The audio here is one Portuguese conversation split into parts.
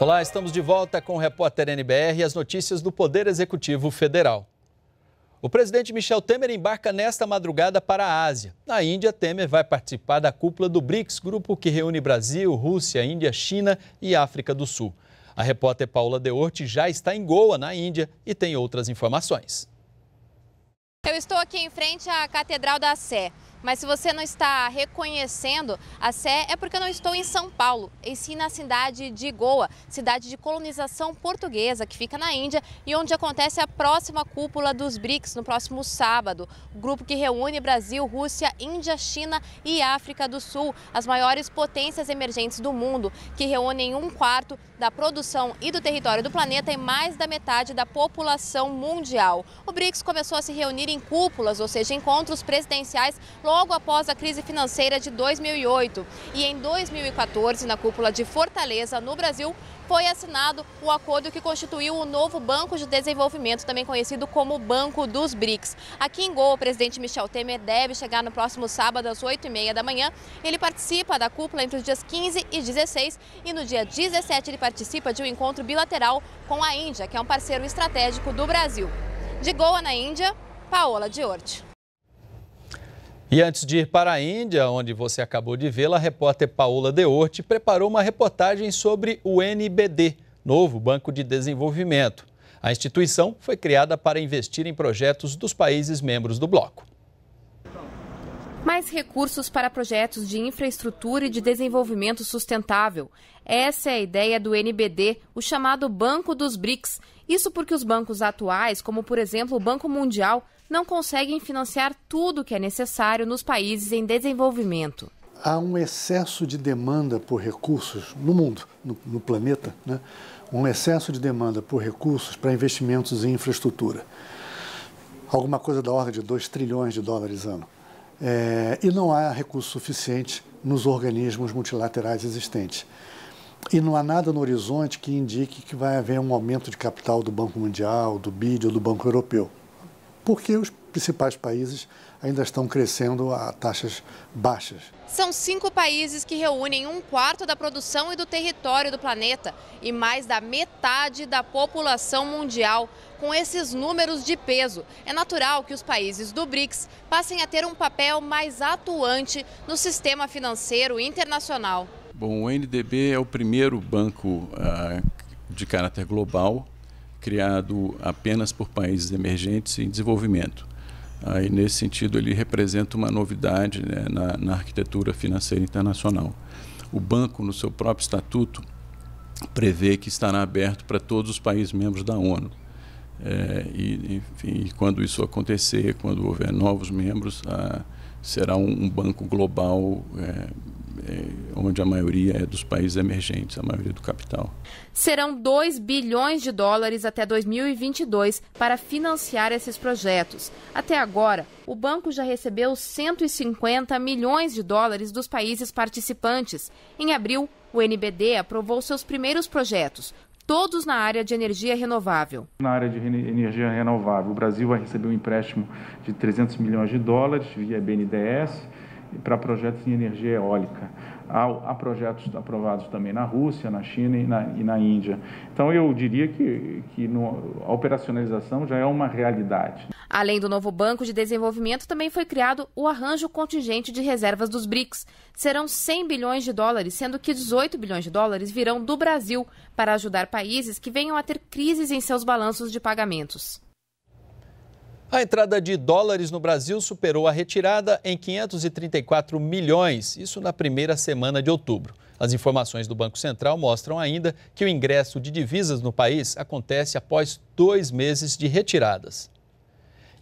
Olá, estamos de volta com o repórter NBR e as notícias do Poder Executivo Federal. O presidente Michel Temer embarca nesta madrugada para a Ásia. Na Índia, Temer vai participar da cúpula do BRICS, grupo que reúne Brasil, Rússia, Índia, China e África do Sul. A repórter Paula Deorte já está em Goa, na Índia, e tem outras informações. Eu estou aqui em frente à Catedral da Sé. Mas se você não está reconhecendo a Sé, é porque eu não estou em São Paulo, e sim na cidade de Goa, cidade de colonização portuguesa que fica na Índia e onde acontece a próxima cúpula dos BRICS no próximo sábado. O grupo que reúne Brasil, Rússia, Índia, China e África do Sul, as maiores potências emergentes do mundo, que reúnem um quarto da produção e do território do planeta e mais da metade da população mundial. O BRICS começou a se reunir em cúpulas, ou seja, encontros presidenciais logo após a crise financeira de 2008. E em 2014, na cúpula de Fortaleza, no Brasil, foi assinado o acordo que constituiu o novo Banco de Desenvolvimento, também conhecido como Banco dos BRICS. Aqui em Goa, o presidente Michel Temer deve chegar no próximo sábado às 8h30 da manhã. Ele participa da cúpula entre os dias 15 e 16 e no dia 17 ele participa de um encontro bilateral com a Índia, que é um parceiro estratégico do Brasil. De Goa, na Índia, Paola Diorti. E antes de ir para a Índia, onde você acabou de vê-la, a repórter Paola Deorte preparou uma reportagem sobre o NBD, novo Banco de Desenvolvimento. A instituição foi criada para investir em projetos dos países membros do bloco. Mais recursos para projetos de infraestrutura e de desenvolvimento sustentável. Essa é a ideia do NBD, o chamado Banco dos BRICS. Isso porque os bancos atuais, como por exemplo o Banco Mundial, não conseguem financiar tudo o que é necessário nos países em desenvolvimento. Há um excesso de demanda por recursos no mundo, no, no planeta, né? um excesso de demanda por recursos para investimentos em infraestrutura. Alguma coisa da ordem de 2 trilhões de dólares ano. É, e não há recurso suficiente nos organismos multilaterais existentes. E não há nada no horizonte que indique que vai haver um aumento de capital do Banco Mundial, do BID ou do Banco Europeu porque os principais países ainda estão crescendo a taxas baixas. São cinco países que reúnem um quarto da produção e do território do planeta e mais da metade da população mundial. Com esses números de peso, é natural que os países do BRICS passem a ter um papel mais atuante no sistema financeiro internacional. Bom, o NDB é o primeiro banco ah, de caráter global criado apenas por países emergentes em desenvolvimento. Aí, nesse sentido, ele representa uma novidade né, na, na, arquitetura financeira internacional. O banco, no seu próprio estatuto, prevê que estará aberto para todos os países membros da ONU. É, e, enfim, quando isso acontecer, quando houver novos membros, a, ah, será um, um banco global é, é, onde a maioria é dos países emergentes, a maioria do capital. Serão 2 bilhões de dólares até 2022 para financiar esses projetos. Até agora, o banco já recebeu 150 milhões de dólares dos países participantes. Em abril, o NBD aprovou seus primeiros projetos, todos na área de energia renovável. Na área de energia renovável, o Brasil vai receber um empréstimo de 300 milhões de dólares via BNDES para projetos em energia eólica. Há, há, projetos aprovados também na Rússia, na China e na, e na Índia. Então, eu diria que, que no, a operacionalização já é uma realidade. Além do novo Banco de Desenvolvimento, também foi criado o arranjo contingente de reservas dos BRICS. Serão 100 bilhões de dólares, sendo que 18 bilhões de dólares virão do Brasil para ajudar países que venham a ter crises em seus balanços de pagamentos. A entrada de dólares no Brasil superou a retirada em 534 milhões, isso na primeira semana de outubro. As informações do Banco Central mostram ainda que o ingresso de divisas no país acontece após dois meses de retiradas.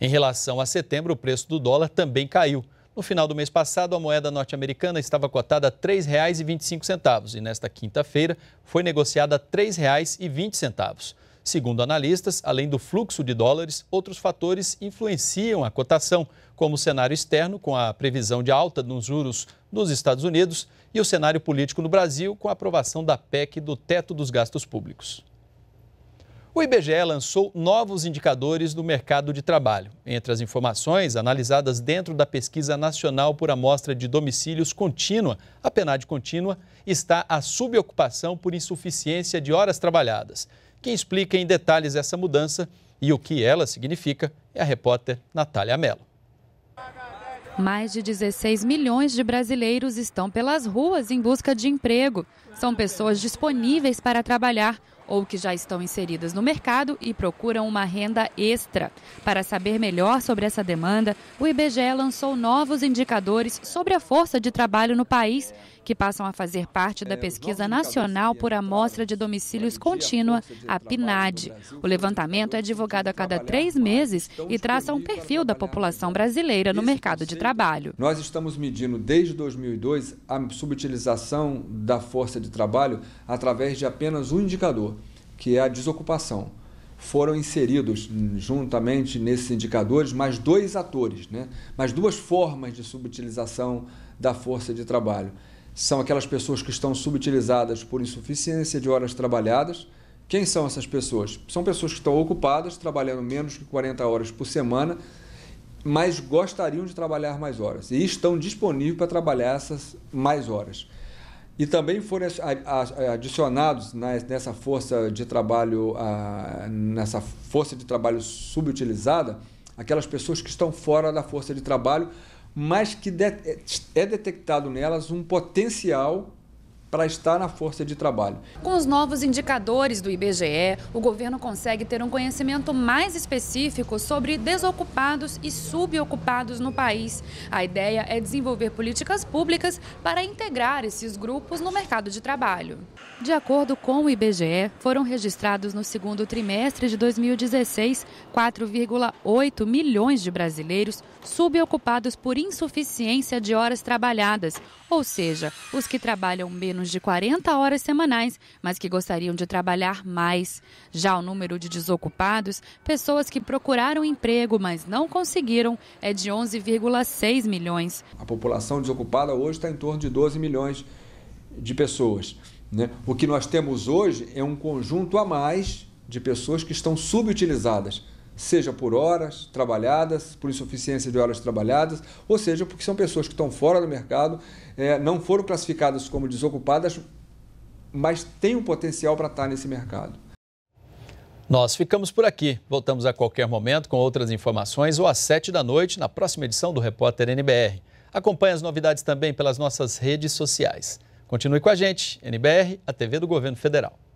Em relação a setembro, o preço do dólar também caiu. No final do mês passado, a moeda norte-americana estava cotada a R$ 3,25 e nesta quinta-feira foi negociada a R$ 3,20. Segundo analistas, além do fluxo de dólares, outros fatores influenciam a cotação, como o cenário externo, com a previsão de alta nos juros nos Estados Unidos, e o cenário político no Brasil, com a aprovação da PEC do teto dos gastos públicos. O IBGE lançou novos indicadores do mercado de trabalho. Entre as informações analisadas dentro da Pesquisa Nacional por Amostra de Domicílios Contínua, a PNAD Contínua, está a subocupação por insuficiência de horas trabalhadas. Quem explica em detalhes essa mudança e o que ela significa é a repórter Natália Mello. Mais de 16 milhões de brasileiros estão pelas ruas em busca de emprego. São pessoas disponíveis para trabalhar ou que já estão inseridas no mercado e procuram uma renda extra. Para saber melhor sobre essa demanda, o IBGE lançou novos indicadores sobre a força de trabalho no país, que passam a fazer parte da é, pesquisa nacional por amostra de domicílios contínua, a PNAD. O levantamento é divulgado a cada três meses então, e traça um perfil da população brasileira no mercado de trabalho. Nós estamos medindo desde 2002 a subutilização da força de trabalho através de apenas um indicador que é a desocupação. Foram inseridos juntamente nesses indicadores mais dois atores, né? mais duas formas de subutilização da força de trabalho. São aquelas pessoas que estão subutilizadas por insuficiência de horas trabalhadas. Quem são essas pessoas? São pessoas que estão ocupadas, trabalhando menos que 40 horas por semana, mas gostariam de trabalhar mais horas e estão disponíveis para trabalhar essas mais horas e também foram adicionados né, nessa força de trabalho, nessa força de trabalho subutilizada, aquelas pessoas que estão fora da força de trabalho, mas que é, é detectado nelas um potencial para estar na força de trabalho. Com os novos indicadores do IBGE, o governo consegue ter um conhecimento mais específico sobre desocupados e subocupados no país. A ideia é desenvolver políticas públicas para integrar esses grupos no mercado de trabalho. De acordo com o IBGE, foram registrados no segundo trimestre de 2016 4,8 milhões de brasileiros subocupados por insuficiência de horas trabalhadas, ou seja, os que trabalham menos menos de 40 horas semanais, mas que gostariam de trabalhar mais. Já o número de desocupados, pessoas que procuraram emprego, mas não conseguiram, é de 11,6 milhões. A população desocupada hoje está em torno de 12 milhões de pessoas. Né? O que nós temos hoje é um conjunto a mais de pessoas que estão subutilizadas seja por horas trabalhadas, por insuficiência de horas trabalhadas, ou seja, porque são pessoas que estão fora do mercado, é, não foram classificadas como desocupadas, mas têm um potencial para estar nesse mercado. Nós ficamos por aqui. Voltamos a qualquer momento com outras informações ou às 7 da noite na próxima edição do Repórter NBR. Acompanhe as novidades também pelas nossas redes sociais. Continue com a gente, NBR, a TV do Governo Federal.